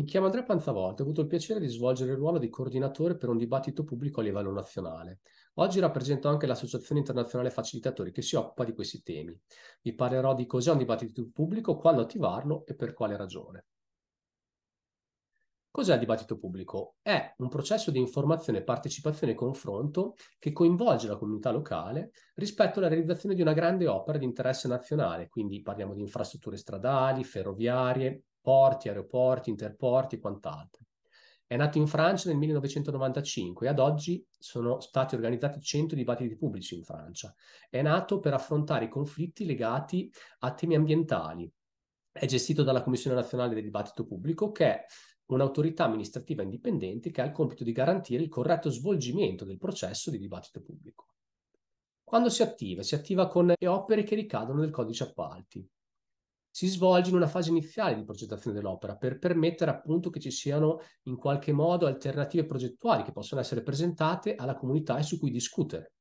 Mi chiamo Andrea Panzavolta, ho avuto il piacere di svolgere il ruolo di coordinatore per un dibattito pubblico a livello nazionale. Oggi rappresento anche l'Associazione Internazionale Facilitatori che si occupa di questi temi. Vi parlerò di cos'è un dibattito pubblico, quando attivarlo e per quale ragione. Cos'è il dibattito pubblico? È un processo di informazione, partecipazione e confronto che coinvolge la comunità locale rispetto alla realizzazione di una grande opera di interesse nazionale, quindi parliamo di infrastrutture stradali, ferroviarie, porti, aeroporti, interporti e quant'altro. È nato in Francia nel 1995 e ad oggi sono stati organizzati 100 dibattiti pubblici in Francia. È nato per affrontare i conflitti legati a temi ambientali. È gestito dalla Commissione nazionale del dibattito pubblico che è un'autorità amministrativa indipendente che ha il compito di garantire il corretto svolgimento del processo di dibattito pubblico. Quando si attiva? Si attiva con le opere che ricadono nel codice appalti si svolge in una fase iniziale di progettazione dell'opera per permettere appunto che ci siano in qualche modo alternative progettuali che possono essere presentate alla comunità e su cui discutere.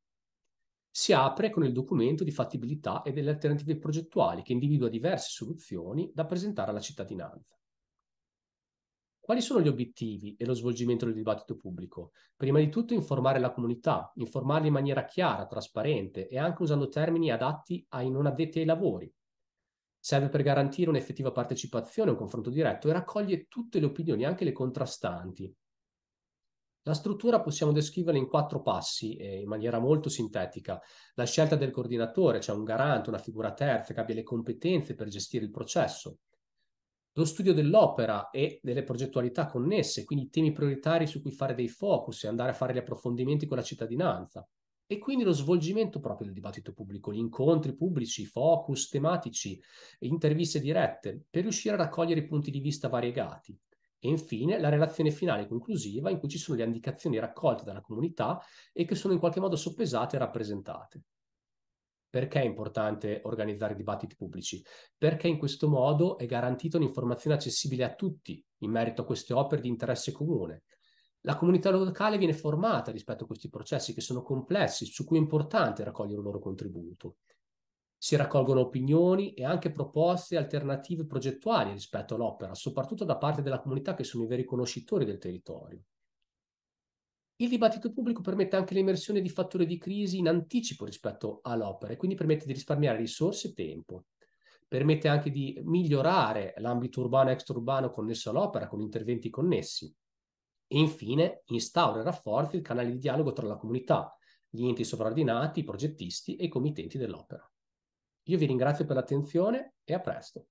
Si apre con il documento di fattibilità e delle alternative progettuali che individua diverse soluzioni da presentare alla cittadinanza. Quali sono gli obiettivi e lo svolgimento del dibattito pubblico? Prima di tutto informare la comunità, informarla in maniera chiara, trasparente e anche usando termini adatti ai non addetti ai lavori, Serve per garantire un'effettiva partecipazione, un confronto diretto e raccoglie tutte le opinioni, anche le contrastanti. La struttura possiamo descriverla in quattro passi eh, in maniera molto sintetica. La scelta del coordinatore, cioè un garante, una figura terza che abbia le competenze per gestire il processo. Lo studio dell'opera e delle progettualità connesse, quindi temi prioritari su cui fare dei focus e andare a fare gli approfondimenti con la cittadinanza e quindi lo svolgimento proprio del dibattito pubblico, gli incontri pubblici, focus tematici, interviste dirette, per riuscire a raccogliere punti di vista variegati. E infine la relazione finale conclusiva in cui ci sono le indicazioni raccolte dalla comunità e che sono in qualche modo soppesate e rappresentate. Perché è importante organizzare dibattiti pubblici? Perché in questo modo è garantita un'informazione accessibile a tutti in merito a queste opere di interesse comune, la comunità locale viene formata rispetto a questi processi che sono complessi, su cui è importante raccogliere un loro contributo. Si raccolgono opinioni e anche proposte alternative progettuali rispetto all'opera, soprattutto da parte della comunità che sono i veri conoscitori del territorio. Il dibattito pubblico permette anche l'immersione di fattori di crisi in anticipo rispetto all'opera e quindi permette di risparmiare risorse e tempo. Permette anche di migliorare l'ambito urbano e extraurbano connesso all'opera con interventi connessi e infine instaura e rafforzi il canale di dialogo tra la comunità, gli enti sovraordinati, i progettisti e i committenti dell'opera. Io vi ringrazio per l'attenzione e a presto.